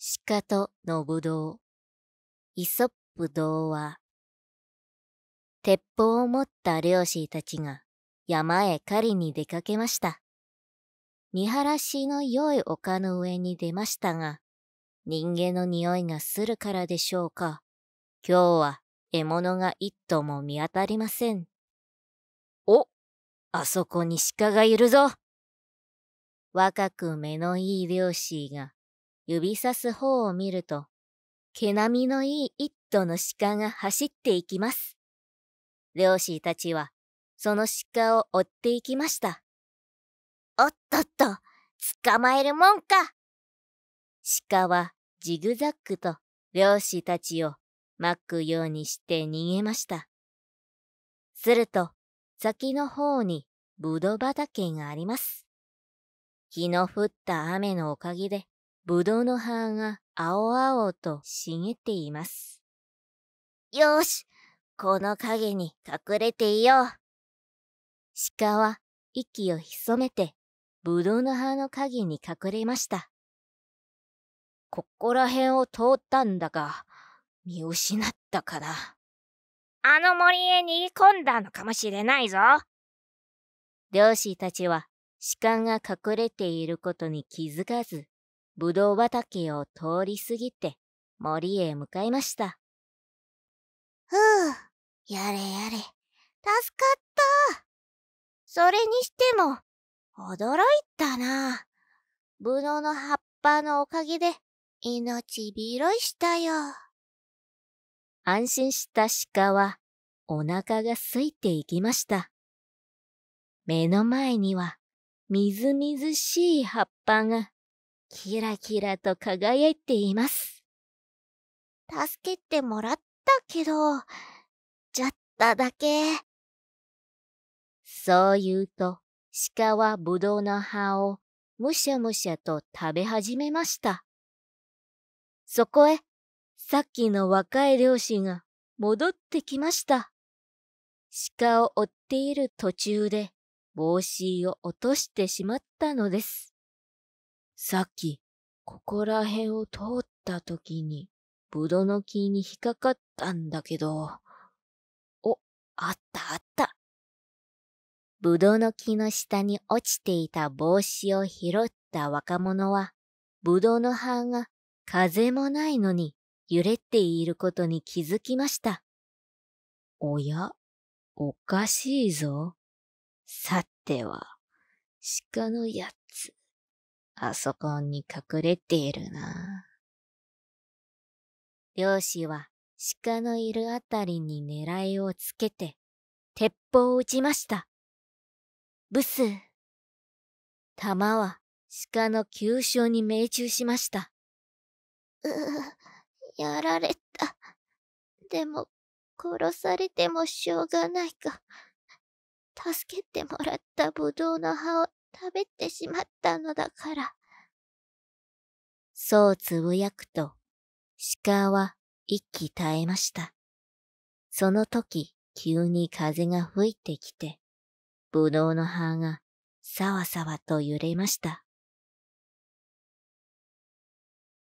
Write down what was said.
鹿とのぶどう。イソップ童話。鉄砲を持った漁師たちが山へ狩りに出かけました。見晴らしの良い丘の上に出ましたが、人間の匂いがするからでしょうか。今日は獲物が一頭も見当たりません。お、あそこに鹿がいるぞ。若く目のいい漁師が指さす方を見ると、毛並みのいい一頭の鹿が走っていきます。漁師たちは、その鹿を追っていきました。おっとっと、捕まえるもんか鹿はジグザッグと漁師たちを巻くようにして逃げました。すると、先の方にぶどう畑があります。日の降った雨のおかげで、ぶどうの葉が青々と茂っています。よしこの影に隠れていよう鹿は息を潜めてぶどうの葉の影に隠れました。ここら辺を通ったんだが、見失ったかな。あの森へ逃げ込んだのかもしれないぞ。漁師たちは鹿が隠れていることに気づかず、ぶどう畑を通り過ぎて森へ向かいました。ふう、やれやれ、助かった。それにしても、驚いたな。ぶどうの葉っぱのおかげで、命拾いしたよ。安心した鹿は、お腹が空いていきました。目の前には、みずみずしい葉っぱがキラキラと輝いています。助けてもらったけど、ちょっとだけ。そう言うと、鹿はぶどうの葉をむしゃむしゃと食べ始めました。そこへ、さっきの若い漁師が戻ってきました。鹿を追っている途中で帽子を落としてしまったのです。さっき、ここら辺を通った時に、ぶどの木に引っかかったんだけど。お、あったあった。ぶどの木の下に落ちていた帽子を拾った若者は、ぶどの葉が風もないのに揺れていることに気づきました。おや、おかしいぞ。さては、鹿のやつ。パソコンに隠れているな。漁師は鹿のいるあたりに狙いをつけて、鉄砲を撃ちました。ブス。弾は鹿の急所に命中しました。うぅ、やられた。でも、殺されてもしょうがないか。助けてもらったぶどうの葉を食べてしまったのだから。そうつぶやくと、鹿は一気耐えました。その時、急に風が吹いてきて、ぶどうの葉がさわさわと揺れました。